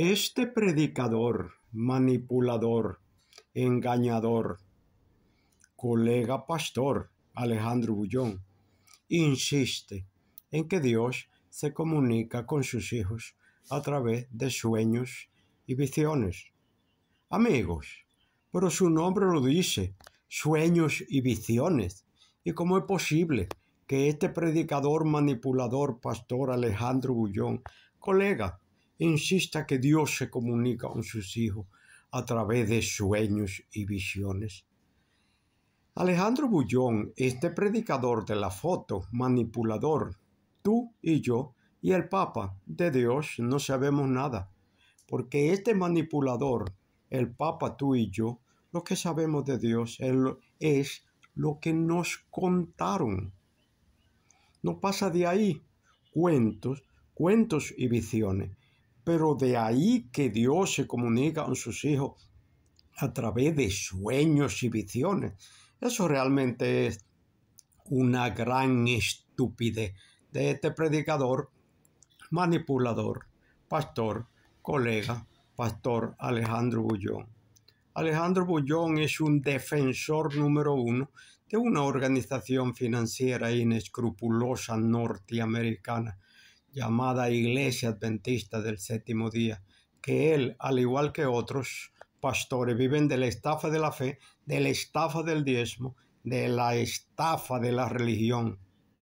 Este predicador, manipulador, engañador, colega pastor Alejandro Bullón, insiste en que Dios se comunica con sus hijos a través de sueños y visiones. Amigos, pero su nombre lo dice, sueños y visiones. ¿Y cómo es posible que este predicador, manipulador, pastor Alejandro Bullón, colega, insista que Dios se comunica con sus hijos a través de sueños y visiones. Alejandro Bullón, este predicador de la foto, manipulador, tú y yo y el Papa, de Dios no sabemos nada, porque este manipulador, el Papa, tú y yo, lo que sabemos de Dios es lo que nos contaron. No pasa de ahí cuentos, cuentos y visiones. Pero de ahí que Dios se comunica con sus hijos a través de sueños y visiones. Eso realmente es una gran estupidez de este predicador, manipulador, pastor, colega, pastor Alejandro Bullón. Alejandro Bullón es un defensor número uno de una organización financiera inescrupulosa norteamericana llamada Iglesia Adventista del Séptimo Día, que él, al igual que otros pastores, viven de la estafa de la fe, de la estafa del diezmo, de la estafa de la religión.